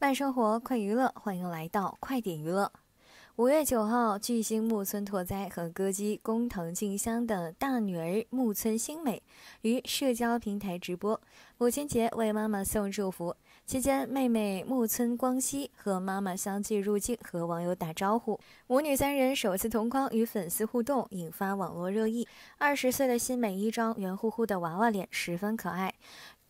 慢生活，快娱乐，欢迎来到快点娱乐。五月九号，巨星木村拓哉和歌姬工藤静香的大女儿木村新美于社交平台直播母亲节为妈妈送祝福，期间妹妹木村光希和妈妈相继入境和网友打招呼，母女三人首次同框与粉丝互动，引发网络热议。二十岁的新美一张圆乎乎的娃娃脸，十分可爱。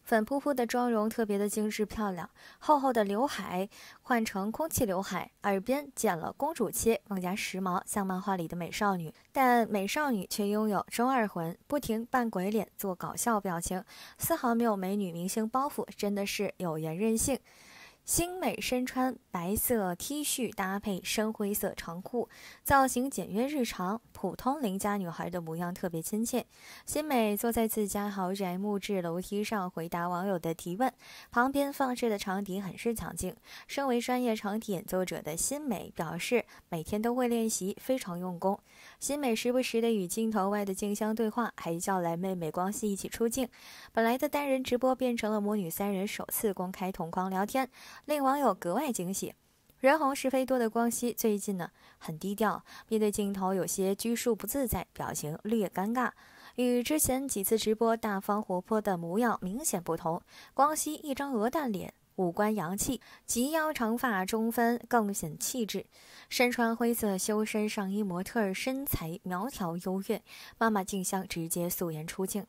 粉扑扑的妆容特别的精致漂亮，厚厚的刘海换成空气刘海，耳边剪了公主切，更加时髦，像漫画里的美少女。但美少女却拥有中二魂，不停扮鬼脸做搞笑表情，丝毫没有美女明星包袱，真的是有颜任性。新美身穿白色 T 恤搭配深灰色长裤，造型简约日常，普通邻家女孩的模样特别亲切。新美坐在自家豪宅木质楼梯上回答网友的提问，旁边放置的长笛很是抢镜。身为专业长笛演奏者的新美表示，每天都会练习，非常用功。新美时不时地与镜头外的静香对话，还叫来妹妹光熙一起出镜，本来的单人直播变成了母女三人首次公开同框聊天。令网友格外惊喜。人红是非多的光熙最近呢很低调，面对镜头有些拘束不自在，表情略尴尬，与之前几次直播大方活泼的模样明显不同。光熙一张鹅蛋脸，五官洋气，及腰长发中分更显气质，身穿灰色修身上衣，模特身材苗条优越。妈妈静香直接素颜出镜。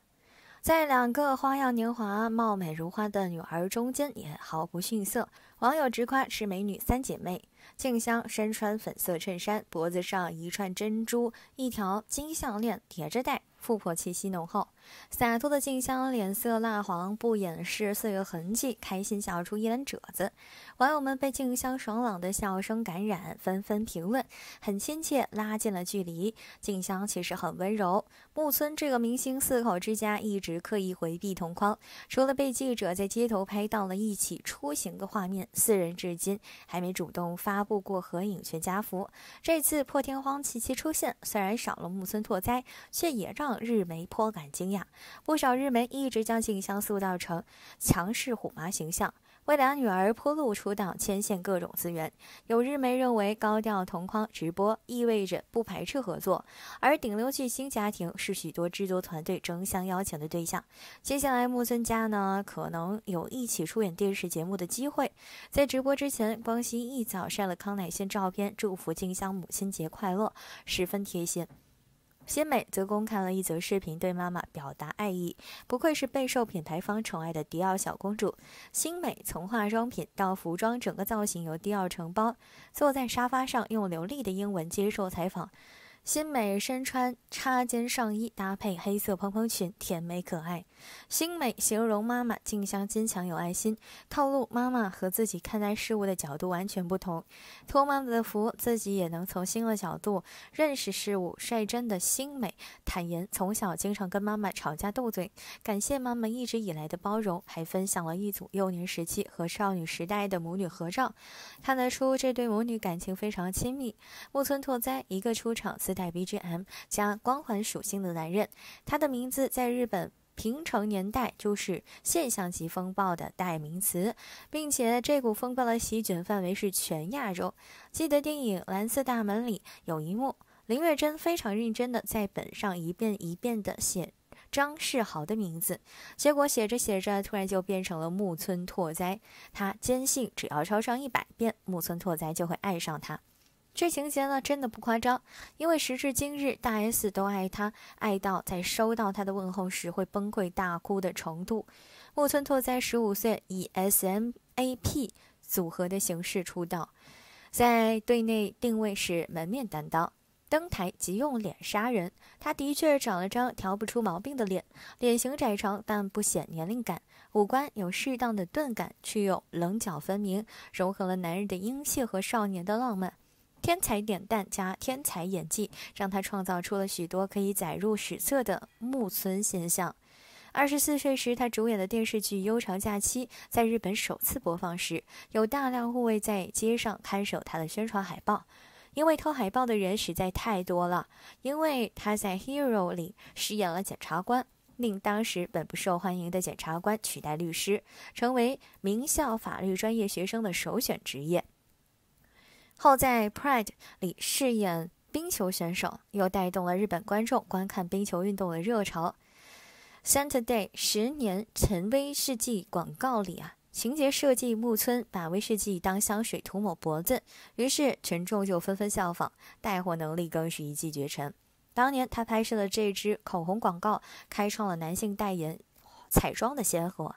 在两个花样年华、貌美如花的女儿中间也毫不逊色，网友直夸是美女三姐妹。静香身穿粉色衬衫，脖子上一串珍珠、一条金项链叠着戴，富婆气息浓厚。洒脱的静香脸色蜡黄，不掩饰岁月痕迹，开心笑出一脸褶子。网友们被静香爽朗的笑声感染，纷纷评论：“很亲切，拉近了距离。”静香其实很温柔。木村这个明星四口之家一直刻意回避同框，除了被记者在街头拍到了一起出行的画面，四人至今还没主动发布过合影全家福。这次破天荒齐齐出现，虽然少了木村拓哉，却也让日媒颇感惊。不少日媒一直将静香塑造成强势虎妈形象，为俩女儿铺路出道、牵线各种资源。有日媒认为，高调同框直播意味着不排斥合作，而顶流巨星家庭是许多制作团队争相邀请的对象。接下来，木村家呢可能有一起出演电视节目的机会。在直播之前，光熙一早晒了康乃馨照片，祝福静香母亲节快乐，十分贴心。新美则公开了一则视频，对妈妈表达爱意。不愧是备受品牌方宠爱的迪奥小公主。新美从化妆品到服装，整个造型由迪奥承包。坐在沙发上，用流利的英文接受采访。新美身穿插肩上衣，搭配黑色蓬蓬裙，甜美可爱。星美形容妈妈静香坚强有爱心，透露妈妈和自己看待事物的角度完全不同。托妈妈的福，自己也能从新的角度认识事物。率真的星美坦言，从小经常跟妈妈吵架斗嘴，感谢妈妈一直以来的包容，还分享了一组幼年时期和少女时代的母女合照，看得出这对母女感情非常亲密。木村拓哉，一个出场自带 BGM 加光环属性的男人，他的名字在日本。平成年代就是现象级风暴的代名词，并且这股风暴的席卷范围是全亚洲。记得电影《蓝色大门》里有一幕，林月珍非常认真地在本上一遍一遍地写张世豪的名字，结果写着写着，突然就变成了木村拓哉。她坚信，只要抄上一百遍，木村拓哉就会爱上她。这情节呢，真的不夸张，因为时至今日，大 S 都爱他，爱到在收到他的问候时会崩溃大哭的程度。木村拓哉十五岁以 S M A P 组合的形式出道，在队内定位是门面担当，登台即用脸杀人。他的确长了张调不出毛病的脸，脸型窄长但不显年龄感，五官有适当的钝感，却又棱角分明，融合了男人的英气和少年的浪漫。天才脸蛋加天才演技，让他创造出了许多可以载入史册的木村形象。二十四岁时，他主演的电视剧《悠长假期》在日本首次播放时，有大量护卫在街上看守他的宣传海报，因为偷海报的人实在太多了。因为他在《Hero》里饰演了检察官，令当时本不受欢迎的检察官取代律师，成为名校法律专业学生的首选职业。后在《Pride》里饰演冰球选手，又带动了日本观众观看冰球运动的热潮。《Saturday》十年陈威士忌广告里啊，情节设计木村把威士忌当香水涂抹脖子，于是群众就纷纷效仿，带货能力更是一骑绝尘。当年他拍摄了这支口红广告，开创了男性代言彩妆的先河。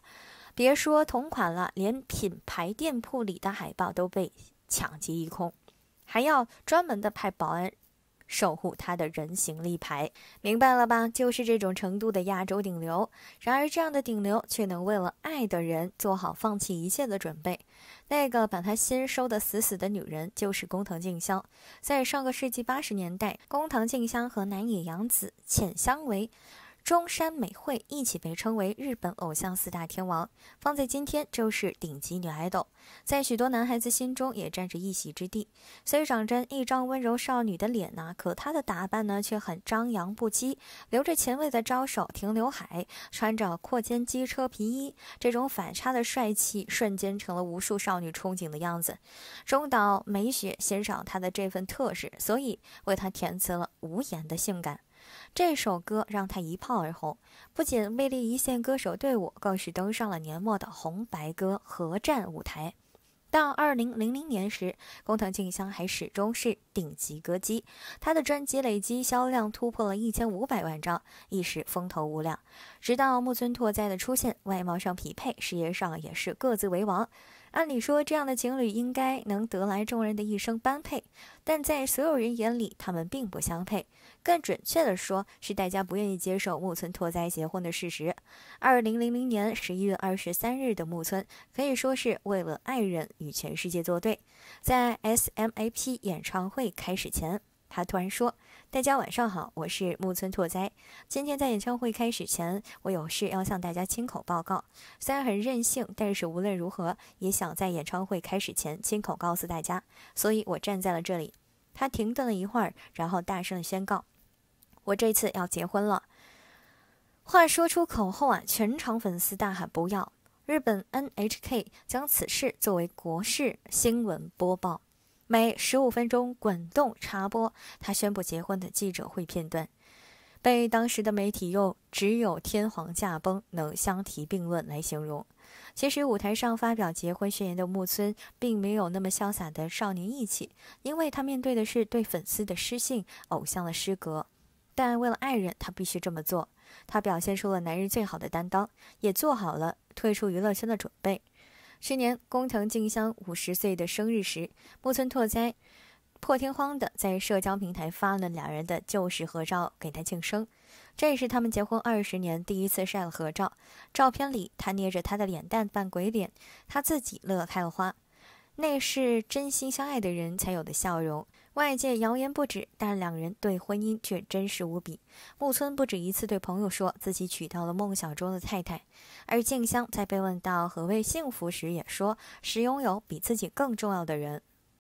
别说同款了，连品牌店铺里的海报都被。抢劫一空，还要专门的派保安守护他的人形立牌，明白了吧？就是这种程度的亚洲顶流。然而，这样的顶流却能为了爱的人做好放弃一切的准备。那个把他心收得死死的女人，就是工藤静香。在上个世纪八十年代，工藤静香和南野洋子、浅香唯。中山美惠一起被称为日本偶像四大天王，放在今天就是顶级女爱豆，在许多男孩子心中也占着一席之地。虽长着一张温柔少女的脸呢，可她的打扮呢却很张扬不羁，留着前卫的招手停刘海，穿着阔肩机车皮衣，这种反差的帅气瞬间成了无数少女憧憬的样子。中岛美雪欣赏她的这份特质，所以为她填词了《无言的性感》。这首歌让他一炮而红，不仅位列一线歌手队伍，更是登上了年末的红白歌合战舞台。到二零零零年时，工藤静香还始终是顶级歌姬，她的专辑累计销量突破了一千五百万张，一时风头无量。直到木村拓哉的出现，外貌上匹配，事业上也是各自为王。按理说，这样的情侣应该能得来众人的一生般配，但在所有人眼里，他们并不相配。更准确的说，是大家不愿意接受木村拓哉结婚的事实。二零零零年十一月二十三日的木村，可以说是为了爱人与全世界作对。在 SMAP 演唱会开始前，他突然说。大家晚上好，我是木村拓哉。今天在演唱会开始前，我有事要向大家亲口报告。虽然很任性，但是无论如何也想在演唱会开始前亲口告诉大家，所以我站在了这里。他停顿了一会儿，然后大声的宣告：“我这次要结婚了。”话说出口后啊，全场粉丝大喊“不要”。日本 NHK 将此事作为国事新闻播报。每十五分钟滚动插播他宣布结婚的记者会片段，被当时的媒体用“只有天皇驾崩能相提并论”来形容。其实，舞台上发表结婚宣言的木村并没有那么潇洒的少年义气，因为他面对的是对粉丝的失信、偶像的失格。但为了爱人，他必须这么做。他表现出了男人最好的担当，也做好了退出娱乐圈的准备。去年，工藤静香五十岁的生日时，木村拓哉破天荒地在社交平台发了两人的旧时合照给他庆生，这也是他们结婚二十年第一次晒了合照。照片里，他捏着他的脸蛋扮鬼脸，他自己乐开了花，那是真心相爱的人才有的笑容。外界谣言不止，但两人对婚姻却真实无比。木村不止一次对朋友说自己娶到了梦想中的太太，而静香在被问到何谓幸福时，也说是拥有比自己更重要的人。